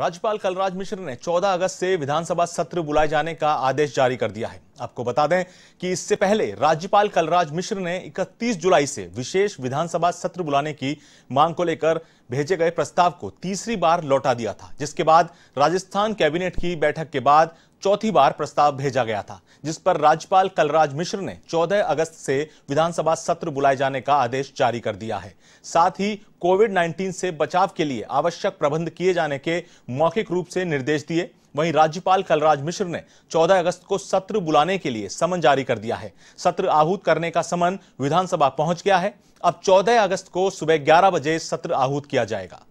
राज्यपाल कलराज मिश्र ने 14 अगस्त से विधानसभा सत्र बुलाए जाने का आदेश जारी कर दिया है आपको बता दें कि इससे पहले राज्यपाल कलराज मिश्र ने 31 जुलाई से विशेष विधानसभा सत्र बुलाने की मांग को लेकर भेजे गए प्रस्ताव को तीसरी बार लौटा दिया था जिसके बाद राजस्थान कैबिनेट की बैठक के बाद चौथी बार प्रस्ताव भेजा गया था जिस पर राज्यपाल कलराज मिश्र ने 14 अगस्त से विधानसभा सत्र बुलाए जाने का आदेश जारी कर दिया है साथ ही कोविड 19 से बचाव के लिए आवश्यक प्रबंध किए जाने के मौखिक रूप से निर्देश दिए वहीं राज्यपाल कलराज मिश्र ने 14 अगस्त को सत्र बुलाने के लिए समन जारी कर दिया है सत्र आहूत करने का समन विधानसभा पहुंच गया है अब 14 अगस्त को सुबह 11 बजे सत्र आहूत किया जाएगा